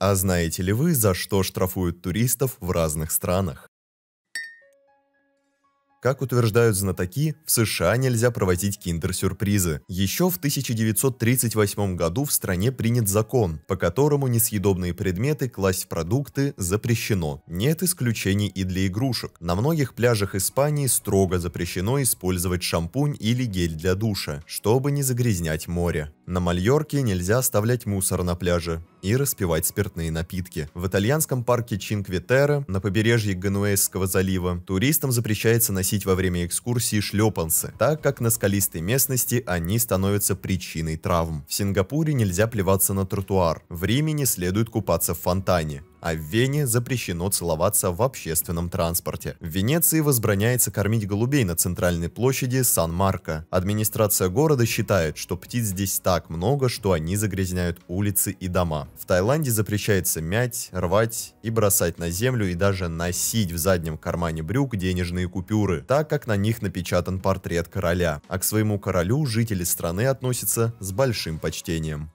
А знаете ли вы, за что штрафуют туристов в разных странах? Как утверждают знатоки, в США нельзя проводить киндер-сюрпризы. Еще в 1938 году в стране принят закон, по которому несъедобные предметы класть в продукты запрещено. Нет исключений и для игрушек. На многих пляжах Испании строго запрещено использовать шампунь или гель для душа, чтобы не загрязнять море. На Мальорке нельзя оставлять мусор на пляже и распивать спиртные напитки. В итальянском парке Чинкве на побережье Гануэйского залива туристам запрещается носить носить во время экскурсии шлепанцы, так как на скалистой местности они становятся причиной травм. В Сингапуре нельзя плеваться на тротуар. В Риме не следует купаться в фонтане а в Вене запрещено целоваться в общественном транспорте. В Венеции возбраняется кормить голубей на центральной площади Сан-Марко. Администрация города считает, что птиц здесь так много, что они загрязняют улицы и дома. В Таиланде запрещается мять, рвать и бросать на землю и даже носить в заднем кармане брюк денежные купюры, так как на них напечатан портрет короля. А к своему королю жители страны относятся с большим почтением.